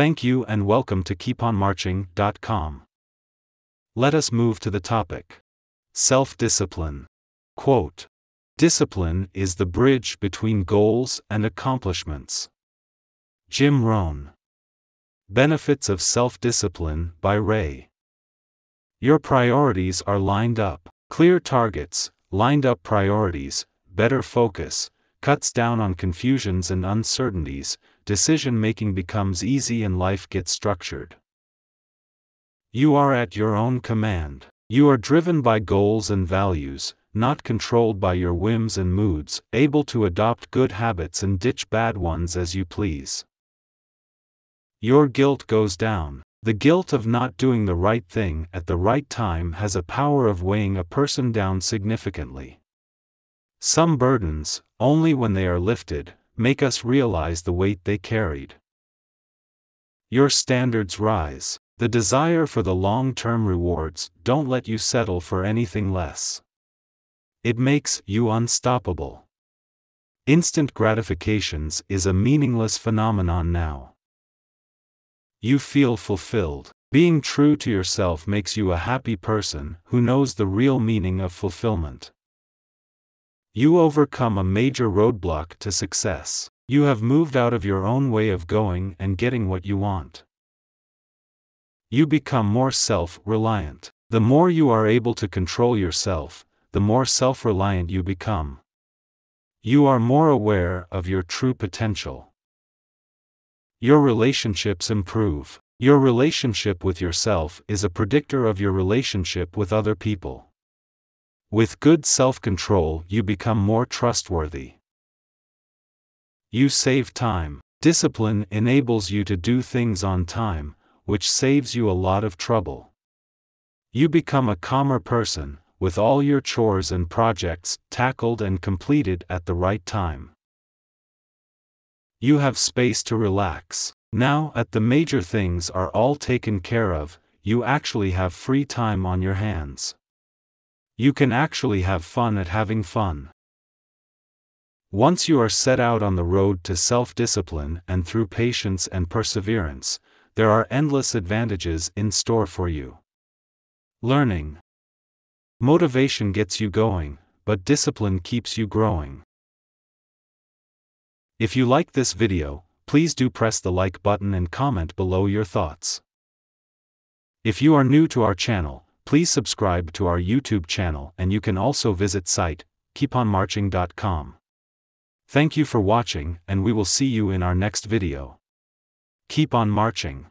Thank you and welcome to keeponmarching.com. Let us move to the topic. Self discipline. Quote Discipline is the bridge between goals and accomplishments. Jim Rohn. Benefits of Self Discipline by Ray. Your priorities are lined up. Clear targets, lined up priorities, better focus, cuts down on confusions and uncertainties, decision making becomes easy and life gets structured. You are at your own command. You are driven by goals and values, not controlled by your whims and moods, able to adopt good habits and ditch bad ones as you please. Your guilt goes down. The guilt of not doing the right thing at the right time has a power of weighing a person down significantly. Some burdens, only when they are lifted, make us realize the weight they carried. Your standards rise. The desire for the long term rewards don't let you settle for anything less. It makes you unstoppable. Instant gratifications is a meaningless phenomenon now. You feel fulfilled. Being true to yourself makes you a happy person who knows the real meaning of fulfillment. You overcome a major roadblock to success. You have moved out of your own way of going and getting what you want. You become more self reliant. The more you are able to control yourself, the more self reliant you become. You are more aware of your true potential. Your relationships improve. Your relationship with yourself is a predictor of your relationship with other people. With good self control, you become more trustworthy. You save time. Discipline enables you to do things on time, which saves you a lot of trouble. You become a calmer person, with all your chores and projects tackled and completed at the right time. You have space to relax. Now that the major things are all taken care of, you actually have free time on your hands. You can actually have fun at having fun. Once you are set out on the road to self discipline and through patience and perseverance, there are endless advantages in store for you. Learning Motivation gets you going, but discipline keeps you growing. If you like this video, please do press the like button and comment below your thoughts. If you are new to our channel, Please subscribe to our YouTube channel and you can also visit site, keeponmarching.com. Thank you for watching and we will see you in our next video. Keep on marching.